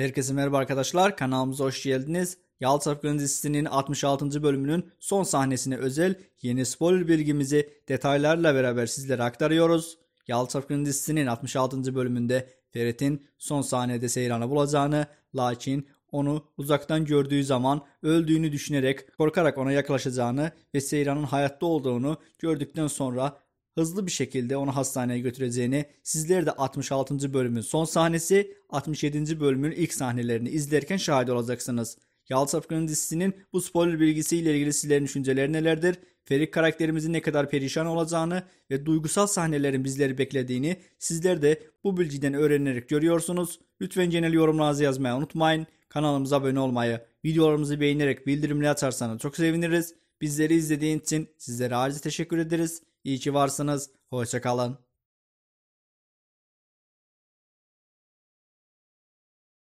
Herkese merhaba arkadaşlar. Kanalımıza hoş geldiniz. Yalçap Gönül dizisinin 66. bölümünün son sahnesine özel yeni spoiler bilgimizi detaylarla beraber sizlere aktarıyoruz. Yalçap Gönül dizisinin 66. bölümünde Ferit'in son sahnede Seyran'ı bulacağını lakin onu uzaktan gördüğü zaman öldüğünü düşünerek korkarak ona yaklaşacağını ve Seyran'ın hayatta olduğunu gördükten sonra hızlı bir şekilde onu hastaneye götüreceğini sizleri de 66. bölümün son sahnesi 67. bölümün ilk sahnelerini izlerken şahit olacaksınız. Yalçın Afgan'ın dizisinin bu spoiler bilgisiyle ilgili sizlerin düşünceleri nelerdir? Ferik karakterimizin ne kadar perişan olacağını ve duygusal sahnelerin bizleri beklediğini sizler de bu bilgiden öğrenerek görüyorsunuz. Lütfen genel yorumlarınızı yazmayı unutmayın. Kanalımıza abone olmayı, videolarımızı beğenerek bildirimleri açarsanız çok seviniriz. Bizleri izlediğiniz için sizlere ayrıca teşekkür ederiz. İyi ki varsınız. Hoşçakalın.